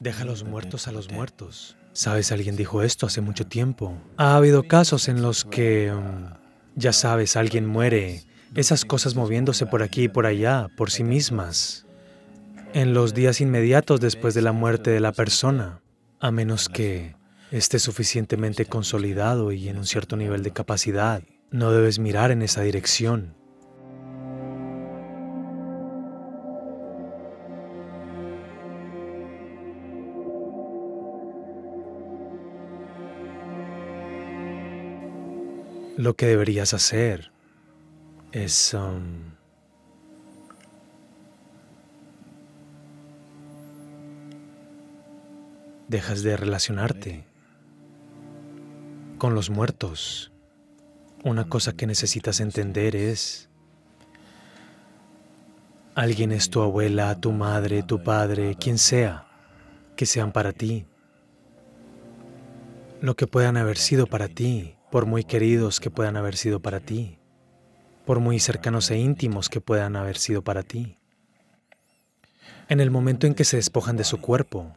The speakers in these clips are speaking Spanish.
Deja los muertos a los muertos. Sabes, alguien dijo esto hace mucho tiempo. Ha habido casos en los que, um, ya sabes, alguien muere. Esas cosas moviéndose por aquí y por allá, por sí mismas. En los días inmediatos después de la muerte de la persona. A menos que esté suficientemente consolidado y en un cierto nivel de capacidad. No debes mirar en esa dirección. lo que deberías hacer es um, dejas de relacionarte con los muertos. Una cosa que necesitas entender es, alguien es tu abuela, tu madre, tu padre, quien sea, que sean para ti, lo que puedan haber sido para ti por muy queridos que puedan haber sido para ti, por muy cercanos e íntimos que puedan haber sido para ti. En el momento en que se despojan de su cuerpo,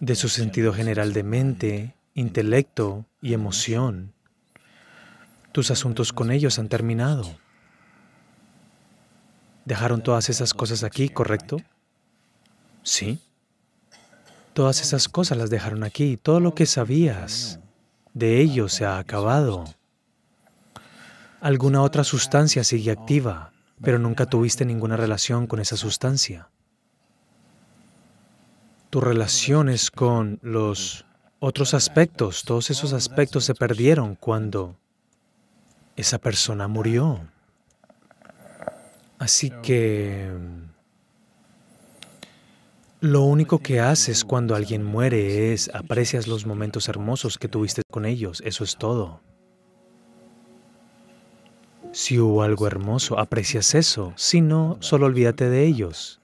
de su sentido general de mente, intelecto y emoción, tus asuntos con ellos han terminado. Dejaron todas esas cosas aquí, ¿correcto? Sí. Todas esas cosas las dejaron aquí. Todo lo que sabías de ello se ha acabado. Alguna otra sustancia sigue activa, pero nunca tuviste ninguna relación con esa sustancia. Tus relaciones con los otros aspectos, todos esos aspectos se perdieron cuando esa persona murió. Así que... Lo único que haces cuando alguien muere es aprecias los momentos hermosos que tuviste con ellos, eso es todo. Si hubo algo hermoso, aprecias eso, si no, solo olvídate de ellos.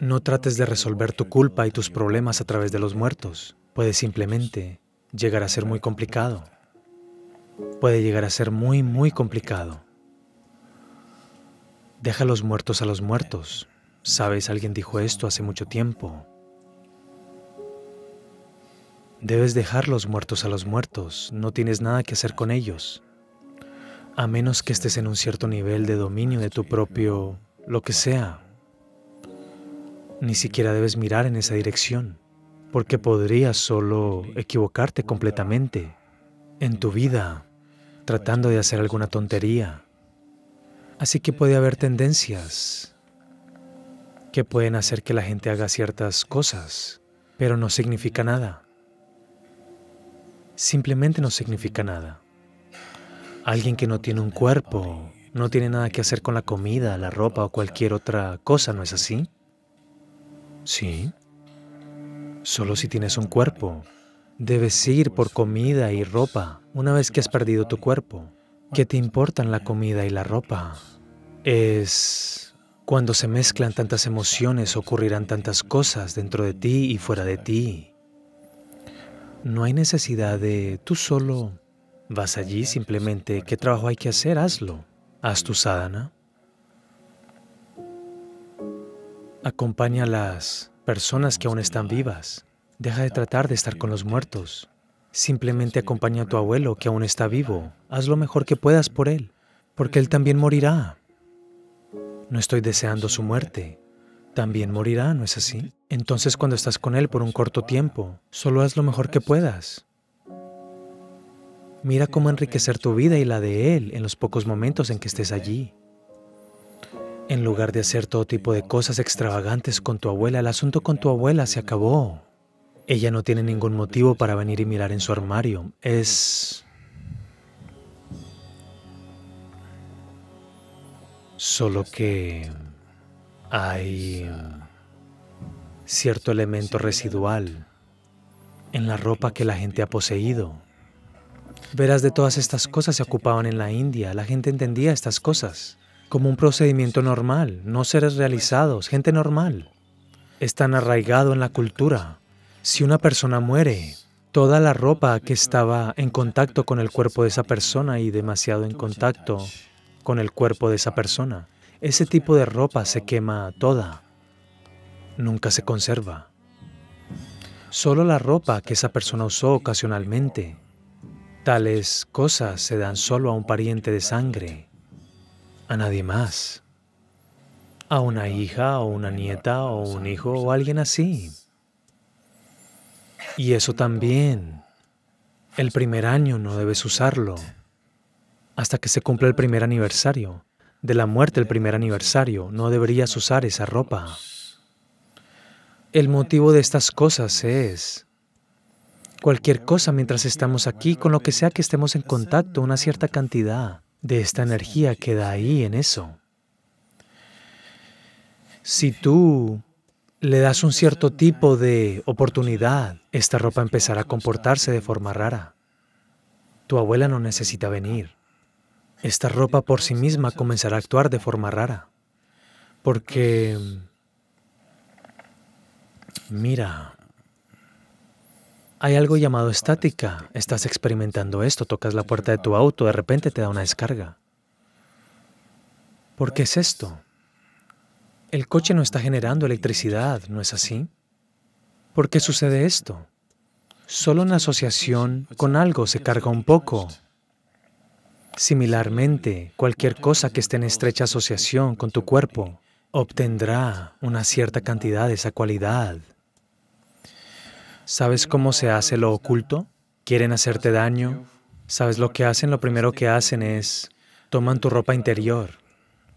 No trates de resolver tu culpa y tus problemas a través de los muertos. Puede simplemente llegar a ser muy complicado. Puede llegar a ser muy, muy complicado. Deja los muertos a los muertos. Sabes, alguien dijo esto hace mucho tiempo. Debes dejar los muertos a los muertos, no tienes nada que hacer con ellos, a menos que estés en un cierto nivel de dominio de tu propio lo que sea. Ni siquiera debes mirar en esa dirección, porque podrías solo equivocarte completamente en tu vida, tratando de hacer alguna tontería. Así que puede haber tendencias que pueden hacer que la gente haga ciertas cosas, pero no significa nada. Simplemente no significa nada. Alguien que no tiene un cuerpo, no tiene nada que hacer con la comida, la ropa o cualquier otra cosa, ¿no es así? Sí. Solo si tienes un cuerpo, debes ir por comida y ropa una vez que has perdido tu cuerpo. ¿Qué te importan la comida y la ropa? Es cuando se mezclan tantas emociones ocurrirán tantas cosas dentro de ti y fuera de ti. No hay necesidad de tú solo vas allí simplemente qué trabajo hay que hacer, hazlo. Haz tu sadhana. Acompaña a las personas que aún están vivas. Deja de tratar de estar con los muertos. Simplemente acompaña a tu abuelo que aún está vivo. Haz lo mejor que puedas por él, porque él también morirá. No estoy deseando su muerte. También morirá, ¿no es así? Entonces cuando estás con Él por un corto tiempo, solo haz lo mejor que puedas. Mira cómo enriquecer tu vida y la de Él en los pocos momentos en que estés allí. En lugar de hacer todo tipo de cosas extravagantes con tu abuela, el asunto con tu abuela se acabó. Ella no tiene ningún motivo para venir y mirar en su armario. Es... Solo que hay cierto elemento residual en la ropa que la gente ha poseído. Verás, de todas estas cosas se ocupaban en la India. La gente entendía estas cosas como un procedimiento normal, no seres realizados, gente normal. Están tan arraigado en la cultura. Si una persona muere, toda la ropa que estaba en contacto con el cuerpo de esa persona y demasiado en contacto con el cuerpo de esa persona. Ese tipo de ropa se quema toda. Nunca se conserva. Solo la ropa que esa persona usó ocasionalmente. Tales cosas se dan solo a un pariente de sangre, a nadie más. A una hija o una nieta o un hijo o alguien así. Y eso también. El primer año no debes usarlo hasta que se cumpla el primer aniversario. De la muerte el primer aniversario, no deberías usar esa ropa. El motivo de estas cosas es cualquier cosa mientras estamos aquí, con lo que sea que estemos en contacto, una cierta cantidad de esta energía queda ahí en eso. Si tú le das un cierto tipo de oportunidad, esta ropa empezará a comportarse de forma rara. Tu abuela no necesita venir. Esta ropa por sí misma comenzará a actuar de forma rara. Porque... Mira, hay algo llamado estática. Estás experimentando esto, tocas la puerta de tu auto, de repente te da una descarga. ¿Por qué es esto? El coche no está generando electricidad, ¿no es así? ¿Por qué sucede esto? Solo en asociación con algo se carga un poco, Similarmente, cualquier cosa que esté en estrecha asociación con tu cuerpo obtendrá una cierta cantidad de esa cualidad. ¿Sabes cómo se hace lo oculto? Quieren hacerte daño. ¿Sabes lo que hacen? Lo primero que hacen es toman tu ropa interior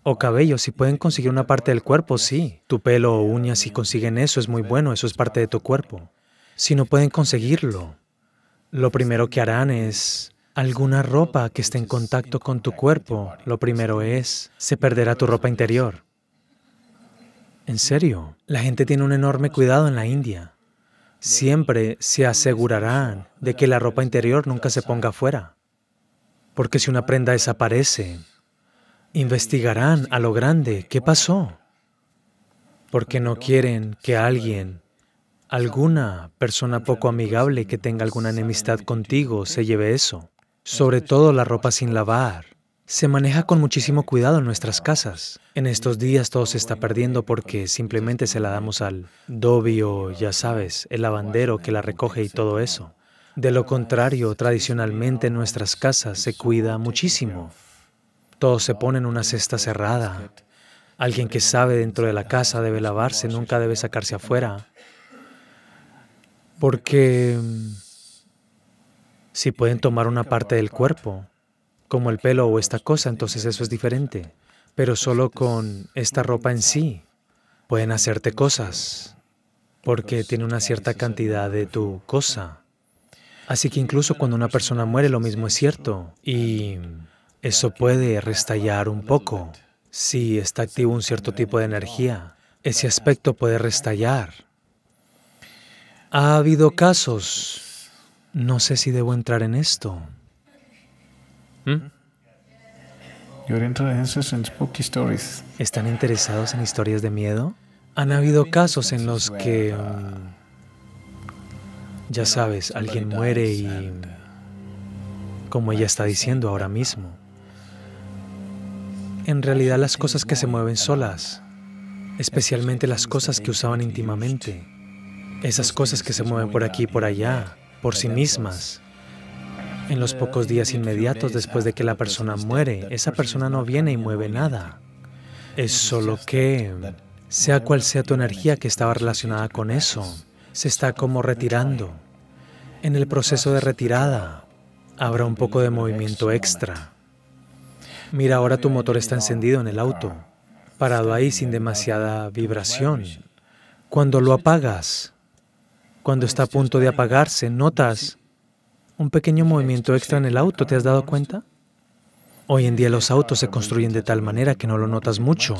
o cabello. Si pueden conseguir una parte del cuerpo, sí. Tu pelo o uñas, si consiguen eso, es muy bueno. Eso es parte de tu cuerpo. Si no pueden conseguirlo, lo primero que harán es alguna ropa que esté en contacto con tu cuerpo, lo primero es, se perderá tu ropa interior. En serio, la gente tiene un enorme cuidado en la India. Siempre se asegurarán de que la ropa interior nunca se ponga fuera. Porque si una prenda desaparece, investigarán a lo grande qué pasó. Porque no quieren que alguien, alguna persona poco amigable que tenga alguna enemistad contigo, se lleve eso sobre todo la ropa sin lavar. Se maneja con muchísimo cuidado en nuestras ah, casas. Pues, en estos días todo se está perdiendo porque simplemente se la damos al dobio, ya sabes, el lavandero este que la recoge y todo eso. De lo contrario, tradicionalmente en nuestras pues, casas pues, se cuida muchísimo. Todo se pone en una cesta cerrada. Alguien que sabe dentro de la casa debe lavarse, nunca debe sacarse afuera. Porque mm, si pueden tomar una parte del cuerpo, como el pelo o esta cosa, entonces eso es diferente. Pero solo con esta ropa en sí pueden hacerte cosas, porque tiene una cierta cantidad de tu cosa. Así que incluso cuando una persona muere, lo mismo es cierto. Y eso puede restallar un poco. Si está activo un cierto tipo de energía, ese aspecto puede restallar. Ha habido casos no sé si debo entrar en esto. ¿Mm? ¿Están interesados en historias de miedo? Han habido casos en los que, mm, ya sabes, alguien muere y, como ella está diciendo ahora mismo, en realidad las cosas que se mueven solas, especialmente las cosas que usaban íntimamente, esas cosas que se mueven por aquí y por allá, por sí mismas. En los pocos días inmediatos después de que la persona muere, esa persona no viene y mueve nada. Es solo que, sea cual sea tu energía que estaba relacionada con eso, se está como retirando. En el proceso de retirada, habrá un poco de movimiento extra. Mira, ahora tu motor está encendido en el auto, parado ahí sin demasiada vibración. Cuando lo apagas, cuando está a punto de apagarse, notas un pequeño movimiento extra en el auto, ¿te has dado cuenta? Hoy en día los autos se construyen de tal manera que no lo notas mucho,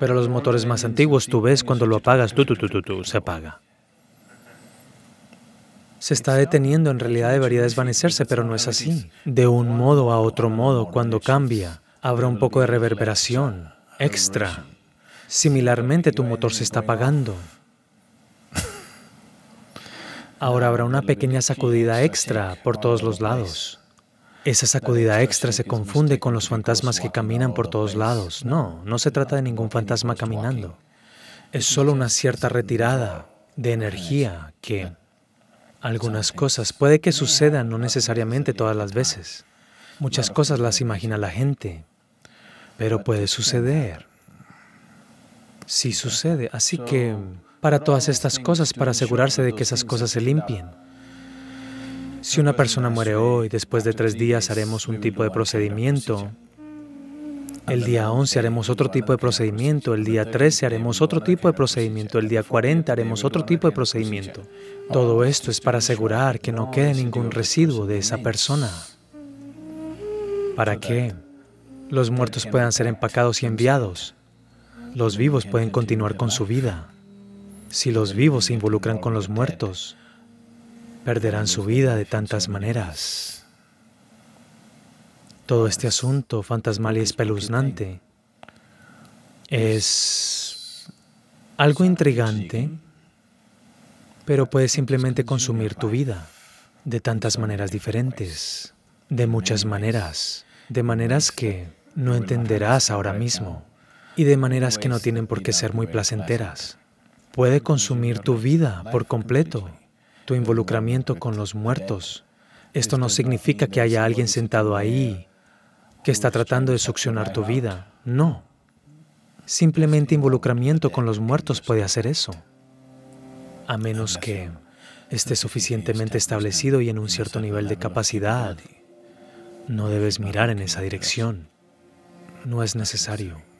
pero los motores más antiguos tú ves cuando lo apagas, tú, tú, tú, tú, tú, se apaga. Se está deteniendo, en realidad debería desvanecerse, pero no es así. De un modo a otro modo, cuando cambia, habrá un poco de reverberación extra. Similarmente, tu motor se está apagando. Ahora habrá una pequeña sacudida extra por todos los lados. Esa sacudida extra se confunde con los fantasmas que caminan por todos lados. No, no se trata de ningún fantasma caminando. Es solo una cierta retirada de energía que algunas cosas puede que sucedan, no necesariamente todas las veces. Muchas cosas las imagina la gente, pero puede suceder. Sí sucede, así que para todas estas cosas, para asegurarse de que esas cosas se limpien. Si una persona muere hoy, después de tres días haremos un tipo de procedimiento. El día 11 haremos otro tipo de procedimiento, el día 13 haremos otro tipo de procedimiento, el día 40 haremos otro tipo de procedimiento. Todo esto es para asegurar que no quede ningún residuo de esa persona. ¿Para qué? Los muertos puedan ser empacados y enviados. Los vivos pueden continuar con su vida. Si los vivos se involucran con los muertos, perderán su vida de tantas maneras. Todo este asunto fantasmal y espeluznante es algo intrigante, pero puede simplemente consumir tu vida de tantas maneras diferentes, de muchas maneras, de maneras que no entenderás ahora mismo y de maneras que no tienen por qué ser muy placenteras puede consumir tu vida por completo, tu involucramiento con los muertos. Esto no significa que haya alguien sentado ahí que está tratando de succionar tu vida. No. Simplemente involucramiento con los muertos puede hacer eso, a menos que esté suficientemente establecido y en un cierto nivel de capacidad. No debes mirar en esa dirección. No es necesario.